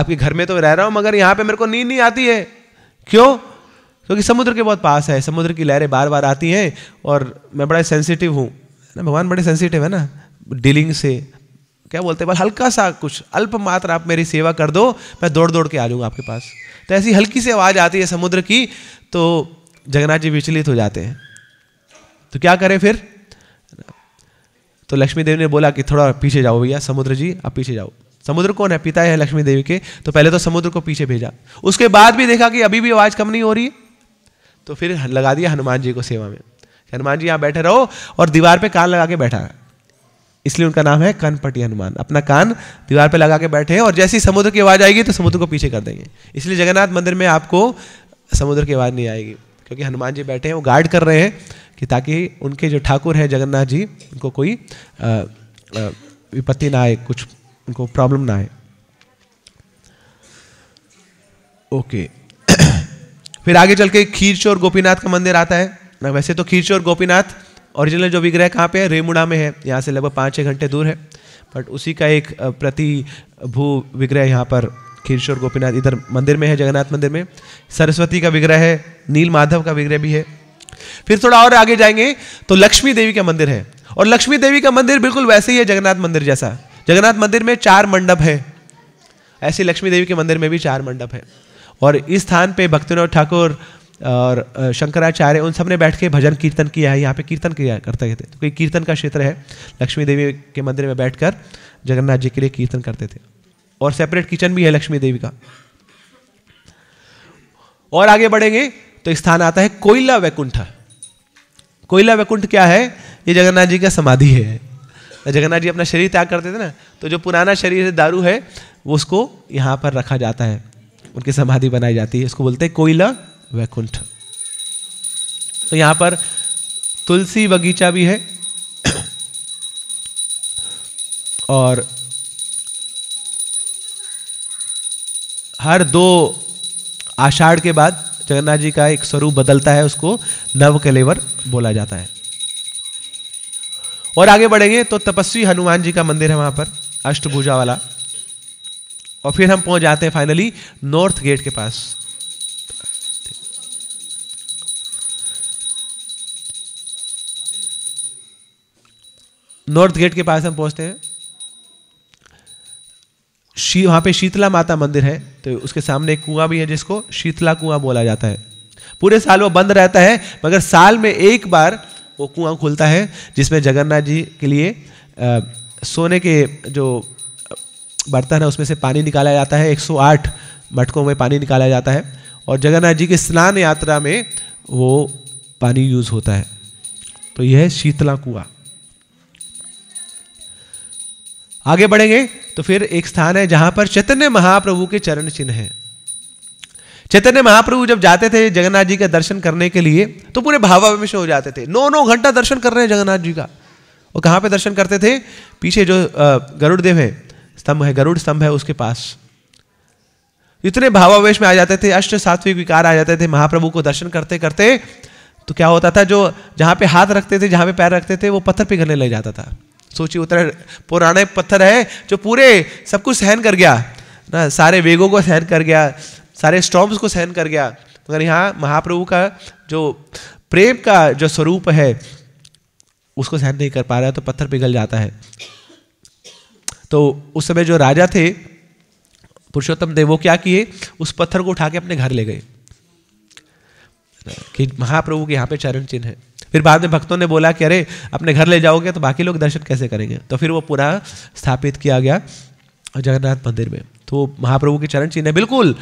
आपके घर में तो रह रहा हूं मगर यहां पे मेरे को नींद नहीं आती है क्यों क्योंकि समुद्र के बहुत पास है समुद्र की लहरें बार बार आती हैं और मैं बड़ा सेंसिटिव हूं ना भगवान बड़े सेंसिटिव है ना डीलिंग से क्या बोलते हैं बस हल्का सा कुछ अल्प मात्र आप मेरी सेवा कर दो मैं दौड़ दौड़ के आ जाऊँगा आपके पास तो ऐसी हल्की सी आवाज़ आती है समुद्र की तो जगन्नाथ जी विचलित हो जाते हैं तो क्या करें फिर तो लक्ष्मी देवी ने बोला कि थोड़ा पीछे जाओ भैया समुद्र जी आप पीछे जाओ समुद्र कौन है पिता है लक्ष्मी देवी के तो पहले तो समुद्र को पीछे भेजा उसके बाद भी देखा कि अभी भी आवाज़ कम नहीं हो रही तो फिर लगा दिया हनुमान जी को सेवा में हनुमान जी यहाँ बैठे रहो और दीवार पे कान लगा के बैठा इसलिए उनका नाम है कनपटी हनुमान अपना कान दीवार पर लगा के बैठे हैं और जैसे ही समुद्र की आवाज़ आएगी तो समुद्र को पीछे कर देंगे इसलिए जगन्नाथ मंदिर में आपको समुद्र की आवाज़ नहीं आएगी क्योंकि हनुमान जी बैठे हैं वो गार्ड कर रहे हैं कि ताकि उनके जो ठाकुर हैं जगन्नाथ जी उनको कोई विपत्ति ना आए कुछ उनको प्रॉब्लम ना आए ओके फिर आगे चल के खीरचोर गोपीनाथ का मंदिर आता है ना वैसे तो खीरचोर गोपीनाथ ओरिजिनल जो विग्रह कहाँ पे है रेमुड़ा में है यहाँ से लगभग पाँच छः घंटे दूर है बट उसी का एक प्रति भू विग्रह यहाँ पर खीरशोर गोपीनाथ इधर मंदिर में है जगन्नाथ मंदिर में सरस्वती का विग्रह है नील माधव का विग्रह भी है फिर थोड़ा और आगे जाएंगे तो लक्ष्मी देवी का मंदिर है और लक्ष्मी देवी का मंदिर बिल्कुल वैसे ही है जगन्नाथ मंदिर जैसा जगन्नाथ मंदिर में चार मंडप है ऐसे लक्ष्मी देवी के मंदिर में भी चार मंडप है और इस स्थान पे भक्तिनाथ ठाकुर और शंकराचार्य उन सब ने बैठ के भजन कीर्तन किया है यहाँ पे कीर्तन किया करते थे तो कोई कीर्तन का क्षेत्र है लक्ष्मी देवी के मंदिर में बैठकर जगन्नाथ जी के लिए कीर्तन करते थे और सेपरेट किचन भी है लक्ष्मी देवी का और आगे बढ़ेंगे तो स्थान आता है कोयला वैकुंठ कोयला वैकुंठ क्या है ये जगन्नाथ जी का समाधि है जगन्नाथ जी अपना शरीर त्याग करते थे ना तो जो पुराना शरीर है दारू है वो उसको यहाँ पर रखा जाता है उनकी समाधि बनाई जाती है इसको बोलते हैं कोयला वैकुंठ तो यहां पर तुलसी बगीचा भी है और हर दो आषाढ़ के बाद जगन्नाथ जी का एक स्वरूप बदलता है उसको नव कलेवर बोला जाता है और आगे बढ़ेंगे तो तपस्वी हनुमान जी का मंदिर है वहां पर अष्टभुजा वाला और फिर हम पहुंच जाते हैं फाइनली नॉर्थ गेट के पास नॉर्थ गेट के पास हम पहुंचते हैं शी वहाँ पे शीतला माता मंदिर है तो उसके सामने एक कुआं भी है जिसको शीतला कुआं बोला जाता है पूरे साल वो बंद रहता है मगर साल में एक बार वो कुआं खुलता है जिसमें जगन्नाथ जी के लिए आ, सोने के जो बर्तन है उसमें से पानी निकाला जाता है 108 मटकों में पानी निकाला जाता है और जगन्नाथ जी की स्नान यात्रा में वो पानी यूज़ होता है तो यह है शीतला कुआ आगे बढ़ेंगे तो फिर एक स्थान है जहां पर चैतन्य महाप्रभु के चरण चिन्ह हैं चैतन्य महाप्रभु जब जाते थे जगन्नाथ जी का दर्शन करने के लिए तो पूरे भावावेश हो जाते थे नौ नौ घंटा दर्शन कर रहे हैं जगन्नाथ जी का और कहाँ पे दर्शन करते थे पीछे जो गरुड़ देव है स्तंभ है गरुड़ स्तंभ है उसके पास इतने भावावेश में आ जाते थे अष्ट सात्विक विकार आ जाते थे महाप्रभु को दर्शन करते करते तो क्या होता था जो जहाँ पे हाथ रखते थे जहाँ पे पैर रखते थे वो पत्थर पिघलने लग जाता था सोचिए उतना पुराने पत्थर है जो पूरे सब कुछ सहन कर गया ना सारे वेगों को सहन कर गया सारे स्टॉम्स को सहन कर गया मगर यहाँ महाप्रभु का जो प्रेम का जो स्वरूप है उसको सहन नहीं कर पा रहा तो पत्थर पिघल जाता है तो उस समय जो राजा थे पुरुषोत्तम देव वो क्या किए उस पत्थर को उठा के अपने घर ले गए कि महाप्रभु के यहाँ पे चरण चिन्ह है फिर बाद में भक्तों ने बोला कि अरे अपने घर ले जाओगे तो बाकी लोग दर्शन कैसे करेंगे तो फिर वो पूरा स्थापित किया गया जगन्नाथ मंदिर में तो महाप्रभु के चरण चिन्ह है बिल्कुल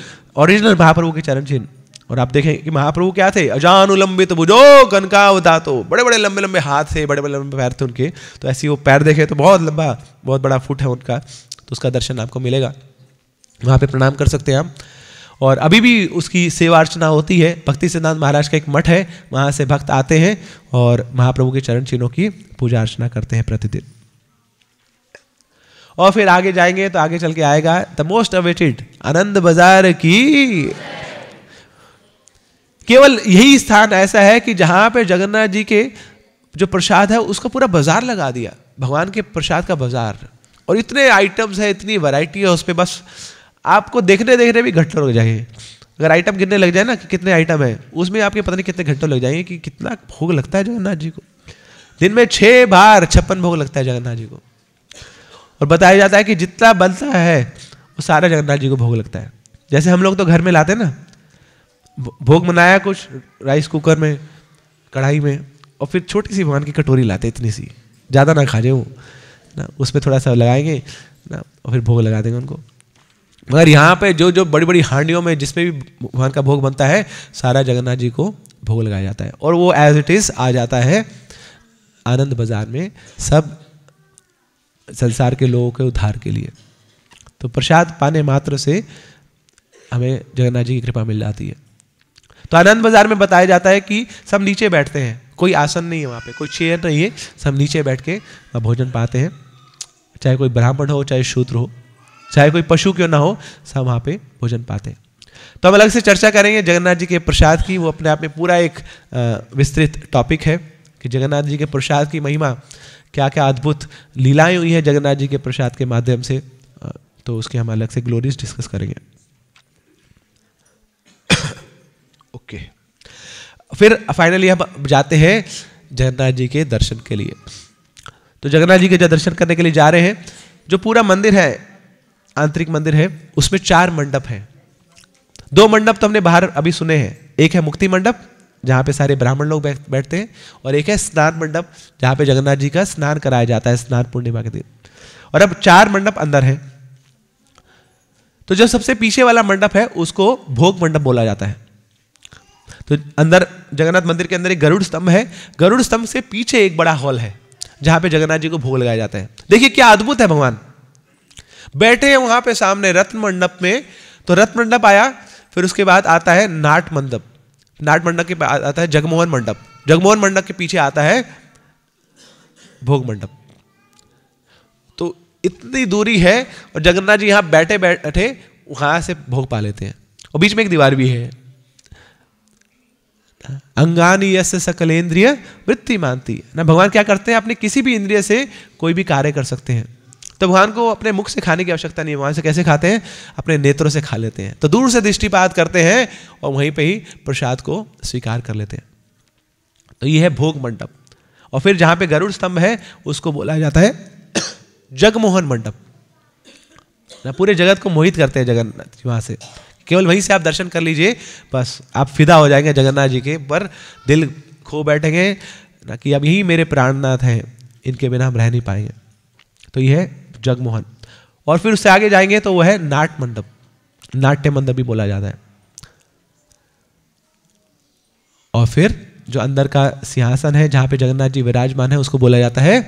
ओरिजिनल महाप्रभु के चरण चिन्ह और आप देखें कि महाप्रभु क्या थे अजानुलंबित बुझो कनकावता तो बड़े बड़े लंबे लंबे हाथ थे बड़े बड़े लंबे पैर थे उनके तो ऐसे वो पैर देखे तो बहुत लंबा बहुत बड़ा फुट है उनका तो उसका दर्शन आपको मिलेगा वहाँ पे प्रणाम कर सकते हैं आप और अभी भी उसकी सेवा अर्चना होती है भक्ति सिद्धांत महाराज का एक मठ है वहाँ से भक्त आते हैं और महाप्रभु के चरण चिन्हों की पूजा अर्चना करते हैं प्रतिदिन और फिर आगे जाएंगे तो आगे चल के आएगा द मोस्ट अवेटेड आनंद बाजार की केवल यही स्थान ऐसा है कि जहां पे जगन्नाथ जी के जो प्रसाद है उसका पूरा बाजार लगा दिया भगवान के प्रसाद का बाजार और इतने आइटम्स है इतनी वैरायटी है उस पर बस आपको देखने देखने भी घंटों लग जाएंगे अगर आइटम गिरने लग जाए ना कि कितने आइटम है उसमें आपके पता नहीं कितने घंटों लग जाएंगे कि कितना भोग लगता है जगन्नाथ जी को दिन में छः बार छप्पन भोग लगता है जगन्नाथ जी को और बताया जाता है कि जितना बनता है वो सारा जगन्नाथ जी को भोग लगता है जैसे हम लोग तो घर में लाते ना भोग मनाया कुछ राइस कुकर में कढ़ाई में और फिर छोटी सी भगवान की कटोरी लाते इतनी सी ज़्यादा ना खा जाए वो ना उसमें थोड़ा सा लगाएंगे ना और फिर भोग लगा देंगे उनको मगर यहाँ पे जो जो बड़ी बड़ी हांडियों में जिसमें भी भगवान का भोग बनता है सारा जगन्नाथ जी को भोग लगाया जाता है और वो एज इट इज़ आ जाता है आनंद बाजार में सब संसार के लोगों के उद्धार के लिए तो प्रसाद पाने मात्र से हमें जगन्नाथ जी की कृपा मिल जाती है तो आनंद बाजार में बताया जाता है कि सब नीचे बैठते हैं कोई आसन नहीं है वहाँ पे कोई चेयर नहीं है सब नीचे बैठ के भोजन पाते हैं चाहे कोई ब्राह्मण हो चाहे शूद्र हो चाहे कोई पशु क्यों ना हो सब वहाँ पे भोजन पाते हैं तो हम अलग से चर्चा करेंगे जगन्नाथ जी के प्रसाद की वो अपने आप में पूरा एक विस्तृत टॉपिक है कि जगन्नाथ जी के प्रसाद की महिमा क्या क्या अद्भुत लीलाएं हुई हैं जगन्नाथ जी के प्रसाद के माध्यम से तो उसके हम अलग से ग्लोरीज डिस्कस करेंगे ओके फिर फाइनली हम जाते हैं जगन्नाथ जी के दर्शन के लिए तो जगन्नाथ जी के जो दर्शन करने के लिए जा रहे हैं जो पूरा मंदिर है आंतरिक मंदिर है उसमें चार मंडप हैं दो मंडप तो हमने बाहर अभी सुने हैं एक है मुक्ति मंडप जहां पे सारे ब्राह्मण लोग बैठते हैं और एक है स्नान मंडप जहां पे जगन्नाथ जी का स्नान कराया जाता है स्नान पूर्णिमा के दिन और अब चार मंडप अंदर है तो जो सबसे पीछे वाला मंडप है उसको भोग मंडप बोला जाता है तो अंदर जगन्नाथ मंदिर के अंदर एक गरुड़ स्तंभ है गरुड़ स्तंभ से पीछे एक बड़ा हॉल है जहां पे जगन्नाथ जी को भोग लगाया जाता है देखिए क्या अद्भुत है भगवान बैठे हैं वहां पे सामने रत्न मंडप में तो रत्न मंडप आया फिर उसके बाद आता है नाट मंडप नाट मंडप के बाद आता है जगमोहन मंडप जगमोहन मंडप के पीछे आता है भोग मंडप तो इतनी दूरी है और जगन्नाथ जी यहां बैठे बैठे वहां से भोग पा लेते हैं और बीच में एक दीवार भी है अंगानी यश सकलेन्द्रिय वृत्ति मानती है ना भगवान क्या करते हैं अपने किसी भी इंद्रिय से कोई भी कार्य कर सकते हैं तो भगवान को अपने मुख से खाने की आवश्यकता नहीं है भगवान से कैसे खाते हैं अपने नेत्रों से खा लेते हैं तो दूर से दृष्टिपात करते हैं और वहीं पर ही प्रसाद को स्वीकार कर लेते हैं तो ये है भोग मंडप और फिर जहाँ पे गरुड़ स्तंभ है उसको बोला जाता है जगमोहन मंडप ना पूरे जगत को मोहित करते हैं जगन्नाथ जी वहाँ से केवल वहीं से आप दर्शन कर लीजिए बस आप फिदा हो जाएंगे जगन्नाथ जी के पर दिल खो बैठेंगे ना कि अब यही मेरे प्राणनाथ हैं इनके बिना हम रह नहीं पाएंगे तो यह जगमोहन और फिर उससे आगे जाएंगे तो वह है नाट मंडप नाट्य मंडप भी बोला जाता है और फिर जो अंदर का सिंहासन है जहां पे जगन्नाथ जी विराजमान है उसको बोला जाता है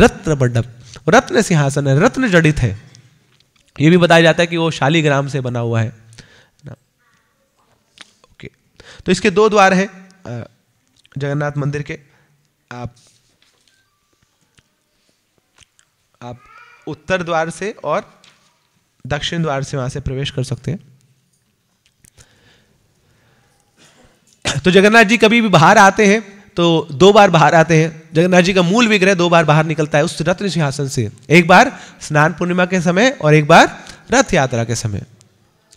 रत्न मंडप रत्न सिंहासन है रत्न जड़ित है यह भी बताया जाता है कि वो शालीग्राम से बना हुआ है ओके तो इसके दो द्वार है जगन्नाथ मंदिर के आप उत्तर द्वार से और दक्षिण द्वार से वहां से प्रवेश कर सकते हैं तो जगन्नाथ जी कभी भी बाहर आते हैं तो दो बार बाहर आते हैं जगन्नाथ जी का मूल विग्रह दो बार बाहर निकलता है उस रत्न सिंहासन से एक बार स्नान पूर्णिमा के समय और एक बार रथ यात्रा के समय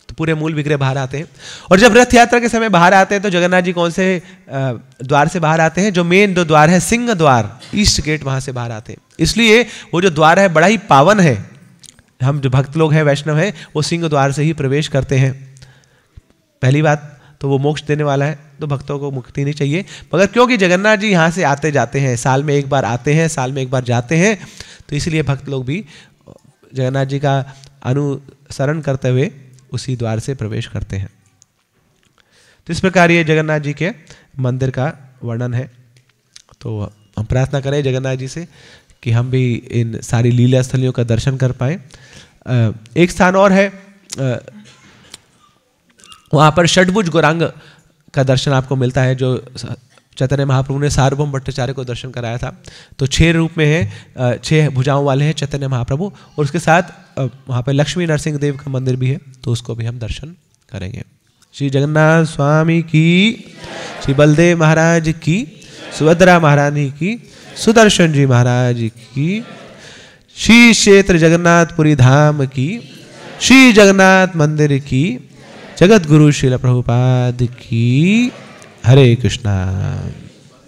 तो पूरे मूल विग्रह बाहर आते हैं और जब रथ यात्रा के समय बाहर आते हैं तो जगन्नाथ जी कौन से द्वार से बाहर आते हैं जो मेन जो द्वार है सिंह द्वार ईस्ट गेट वहाँ से बाहर आते हैं इसलिए वो जो द्वार है बड़ा ही पावन है हम जो भक्त लोग हैं वैष्णव हैं वो सिंह द्वार से ही प्रवेश करते हैं पहली बात तो वो मोक्ष देने वाला है तो भक्तों को मुक्ति नहीं चाहिए मगर क्योंकि जगन्नाथ जी यहाँ से आते जाते हैं साल में एक बार आते हैं साल में एक बार जाते हैं तो इसलिए भक्त लोग भी जगन्नाथ जी का अनुसरण करते हुए उसी द्वार से प्रवेश करते हैं तो इस प्रकार ये जगन्नाथ जी के मंदिर का वर्णन है तो हम प्रार्थना करें जगन्नाथ जी से कि हम भी इन सारी लीला स्थलियों का दर्शन कर पाए एक स्थान और है वहाँ पर षडभुज गौरांग का दर्शन आपको मिलता है जो चैतन्य महाप्रभु ने सार्वभौम भट्टाचार्य को दर्शन कराया था तो छह रूप में है छह भुजाओं वाले हैं चैतन्य महाप्रभु और उसके साथ वहाँ पे लक्ष्मी नरसिंह देव का मंदिर भी है तो उसको भी हम दर्शन करेंगे श्री जगन्नाथ स्वामी की श्री बलदेव महाराज की सुभद्रा महारानी की सुदर्शन जी महाराज की श्री क्षेत्र जगन्नाथपुरी धाम की श्री जगन्नाथ मंदिर की जगत गुरु शिल प्रभुपाद की हरे कृष्णा